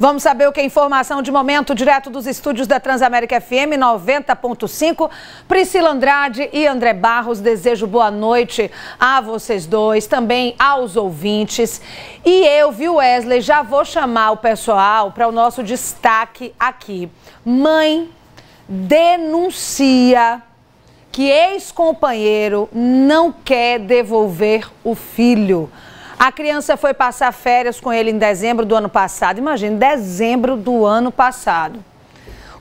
Vamos saber o que é informação de momento, direto dos estúdios da Transamérica FM 90.5. Priscila Andrade e André Barros, desejo boa noite a vocês dois, também aos ouvintes. E eu, viu, Wesley, já vou chamar o pessoal para o nosso destaque aqui. Mãe denuncia que ex-companheiro não quer devolver o filho. A criança foi passar férias com ele em dezembro do ano passado. Imagina, dezembro do ano passado.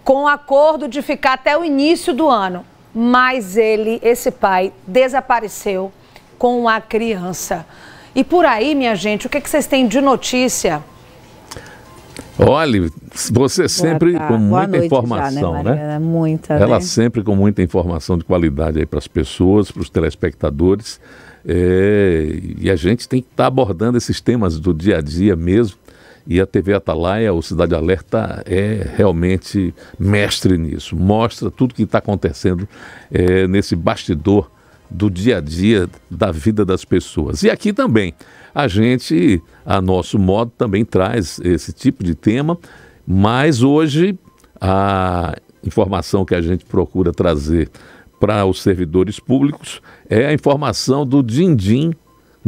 Com o acordo de ficar até o início do ano. Mas ele, esse pai, desapareceu com a criança. E por aí, minha gente, o que, que vocês têm de notícia? Olhe, você sempre com muita informação, já, né, né? Mariana? né? Muita, Ela né? sempre com muita informação de qualidade aí para as pessoas, para os telespectadores. É, e a gente tem que estar tá abordando esses temas do dia a dia mesmo. E a TV Atalaia, o Cidade Alerta, é realmente mestre nisso. Mostra tudo o que está acontecendo é, nesse bastidor do dia a dia da vida das pessoas. E aqui também, a gente, a nosso modo, também traz esse tipo de tema, mas hoje a informação que a gente procura trazer para os servidores públicos é a informação do din-din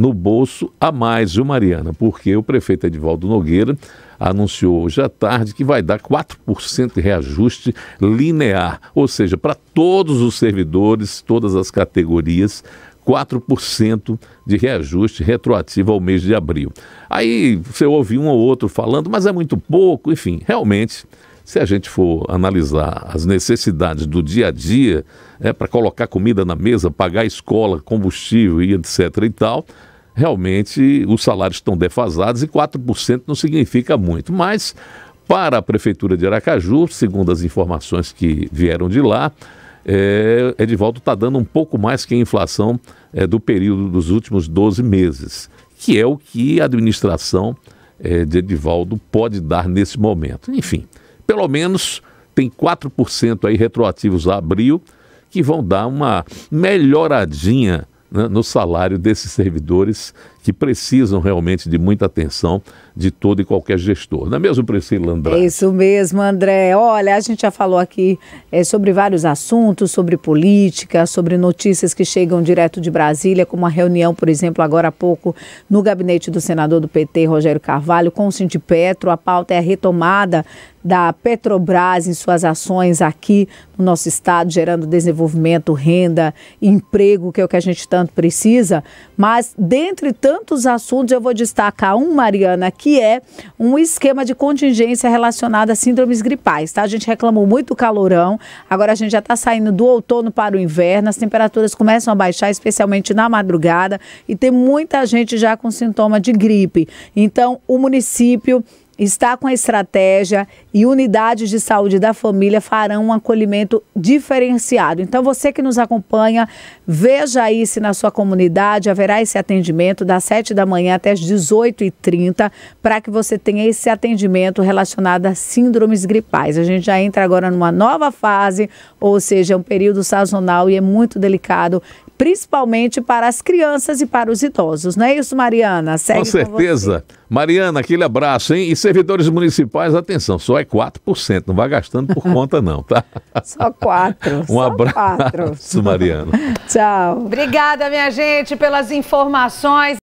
no bolso a mais, viu, Mariana? Porque o prefeito Edvaldo Nogueira anunciou hoje à tarde que vai dar 4% de reajuste linear, ou seja, para todos os servidores, todas as categorias, 4% de reajuste retroativo ao mês de abril. Aí você ouve um ou outro falando, mas é muito pouco, enfim, realmente. Se a gente for analisar as necessidades do dia a dia, é, para colocar comida na mesa, pagar escola, combustível e etc e tal, realmente os salários estão defasados e 4% não significa muito. Mas, para a Prefeitura de Aracaju, segundo as informações que vieram de lá, é, Edivaldo está dando um pouco mais que a inflação é, do período dos últimos 12 meses, que é o que a administração é, de Edivaldo pode dar nesse momento. Enfim, pelo menos tem 4% aí retroativos a abril, que vão dar uma melhoradinha né, no salário desses servidores que precisam realmente de muita atenção de todo e qualquer gestor. Não é mesmo, Priscila André? É isso mesmo, André. Olha, a gente já falou aqui é, sobre vários assuntos, sobre política, sobre notícias que chegam direto de Brasília, como a reunião, por exemplo, agora há pouco, no gabinete do senador do PT, Rogério Carvalho, com o Petro. A pauta é a retomada da Petrobras em suas ações aqui no nosso estado, gerando desenvolvimento, renda, emprego, que é o que a gente tanto precisa. Mas, dentre tantos tantos assuntos. Eu vou destacar um, Mariana, que é um esquema de contingência relacionado a síndromes gripais, tá? A gente reclamou muito do calorão, agora a gente já está saindo do outono para o inverno, as temperaturas começam a baixar, especialmente na madrugada, e tem muita gente já com sintoma de gripe. Então, o município está com a estratégia e unidades de saúde da família farão um acolhimento diferenciado. Então, você que nos acompanha, veja aí se na sua comunidade haverá esse atendimento das 7 da manhã até as 18h30, para que você tenha esse atendimento relacionado a síndromes gripais. A gente já entra agora numa nova fase, ou seja, é um período sazonal e é muito delicado principalmente para as crianças e para os idosos. Não é isso, Mariana? Segue com certeza. Com Mariana, aquele abraço, hein? E você servidores municipais, atenção, só é 4%, não vai gastando por conta não, tá? Só 4. Um só abraço, quatro. Mariano. Tchau. Obrigada, minha gente, pelas informações.